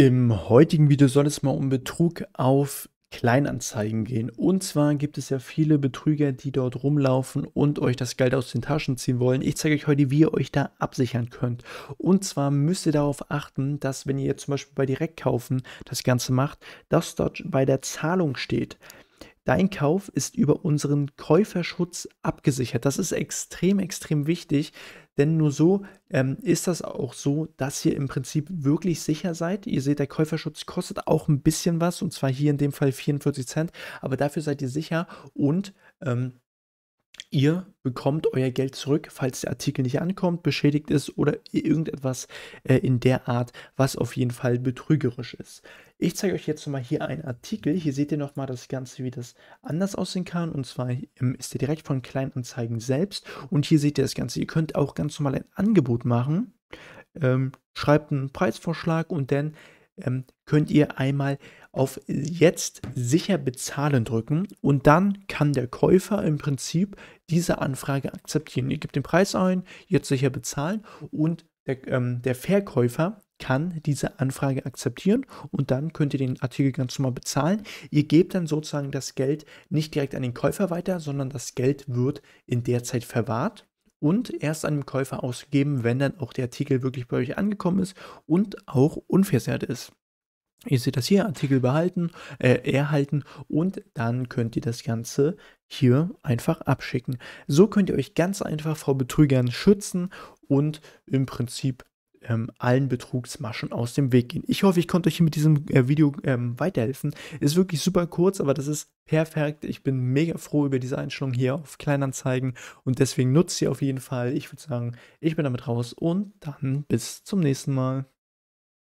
Im heutigen Video soll es mal um Betrug auf Kleinanzeigen gehen. Und zwar gibt es ja viele Betrüger, die dort rumlaufen und euch das Geld aus den Taschen ziehen wollen. Ich zeige euch heute, wie ihr euch da absichern könnt. Und zwar müsst ihr darauf achten, dass wenn ihr jetzt zum Beispiel bei Direktkaufen das Ganze macht, dass dort bei der Zahlung steht. Dein Kauf ist über unseren Käuferschutz abgesichert. Das ist extrem, extrem wichtig, denn nur so ähm, ist das auch so, dass ihr im Prinzip wirklich sicher seid. Ihr seht, der Käuferschutz kostet auch ein bisschen was, und zwar hier in dem Fall 44 Cent, aber dafür seid ihr sicher und ähm, Ihr bekommt euer Geld zurück, falls der Artikel nicht ankommt, beschädigt ist oder irgendetwas äh, in der Art, was auf jeden Fall betrügerisch ist. Ich zeige euch jetzt mal hier einen Artikel. Hier seht ihr nochmal das Ganze, wie das anders aussehen kann. Und zwar ähm, ist der direkt von Kleinanzeigen selbst. Und hier seht ihr das Ganze. Ihr könnt auch ganz normal ein Angebot machen. Ähm, schreibt einen Preisvorschlag und dann ähm, könnt ihr einmal auf äh, jetzt sicher bezahlen drücken und dann kann der Käufer im Prinzip diese Anfrage akzeptieren. Ihr gebt den Preis ein, jetzt sicher bezahlen und der, ähm, der Verkäufer kann diese Anfrage akzeptieren und dann könnt ihr den Artikel ganz normal bezahlen. Ihr gebt dann sozusagen das Geld nicht direkt an den Käufer weiter, sondern das Geld wird in der Zeit verwahrt und erst an den Käufer ausgegeben, wenn dann auch der Artikel wirklich bei euch angekommen ist und auch unversehrt ist. Ihr seht das hier, Artikel behalten, äh, erhalten und dann könnt ihr das Ganze hier einfach abschicken. So könnt ihr euch ganz einfach vor Betrügern schützen und im Prinzip ähm, allen Betrugsmaschen aus dem Weg gehen. Ich hoffe, ich konnte euch mit diesem äh, Video ähm, weiterhelfen. Ist wirklich super kurz, aber das ist perfekt. Ich bin mega froh über diese Einstellung hier auf Kleinanzeigen und deswegen nutzt sie auf jeden Fall. Ich würde sagen, ich bin damit raus und dann bis zum nächsten Mal.